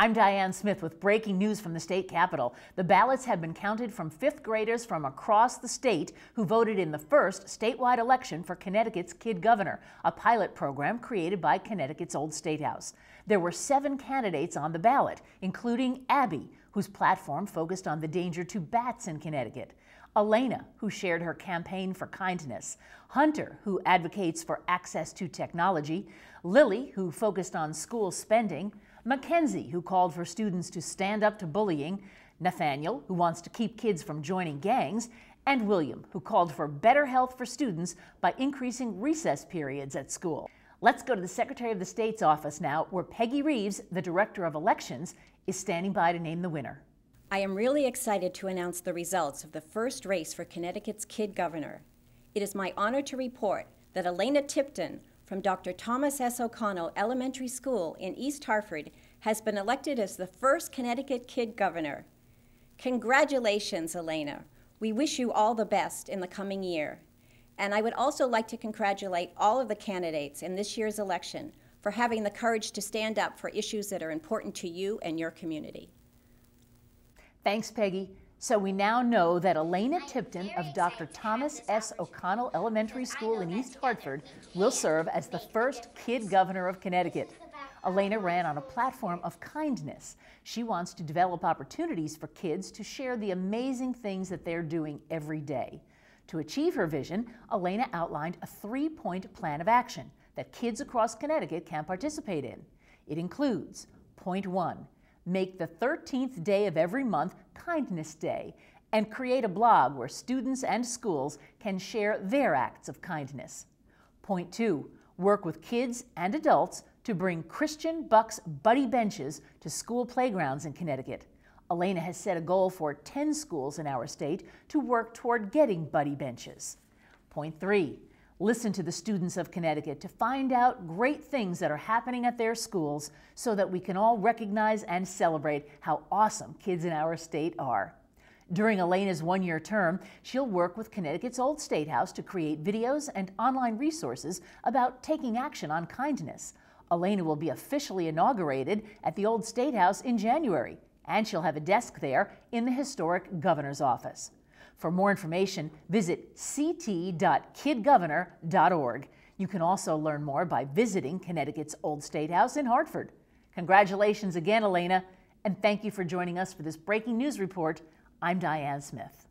I'm Diane Smith with breaking news from the state capitol. The ballots have been counted from fifth graders from across the state who voted in the first statewide election for Connecticut's Kid Governor, a pilot program created by Connecticut's old state house. There were seven candidates on the ballot, including Abby, whose platform focused on the danger to bats in Connecticut. Elena, who shared her campaign for kindness, Hunter, who advocates for access to technology, Lily, who focused on school spending, Mackenzie, who called for students to stand up to bullying, Nathaniel, who wants to keep kids from joining gangs, and William, who called for better health for students by increasing recess periods at school. Let's go to the Secretary of the State's office now, where Peggy Reeves, the Director of Elections, is standing by to name the winner. I am really excited to announce the results of the first race for Connecticut's Kid Governor. It is my honor to report that Elena Tipton from Dr. Thomas S. O'Connell Elementary School in East Hartford has been elected as the first Connecticut Kid Governor. Congratulations, Elena. We wish you all the best in the coming year. And I would also like to congratulate all of the candidates in this year's election for having the courage to stand up for issues that are important to you and your community. Thanks, Peggy. So we now know that Elena Tipton of Dr. Thomas S. O'Connell Elementary School in East Hartford will serve as the first kid governor of Connecticut. Elena ran on a platform of kindness. She wants to develop opportunities for kids to share the amazing things that they're doing every day. To achieve her vision, Elena outlined a three point plan of action that kids across Connecticut can participate in. It includes point one, make the 13th day of every month Kindness Day and create a blog where students and schools can share their acts of kindness. Point two, work with kids and adults to bring Christian Buck's Buddy Benches to school playgrounds in Connecticut. Elena has set a goal for 10 schools in our state to work toward getting Buddy Benches. Point three, Listen to the students of Connecticut to find out great things that are happening at their schools so that we can all recognize and celebrate how awesome kids in our state are. During Elena's one year term, she'll work with Connecticut's Old State House to create videos and online resources about taking action on kindness. Elena will be officially inaugurated at the Old State House in January, and she'll have a desk there in the historic governor's office. For more information, visit ct.kidgovernor.org. You can also learn more by visiting Connecticut's Old State House in Hartford. Congratulations again, Elena, and thank you for joining us for this breaking news report. I'm Diane Smith.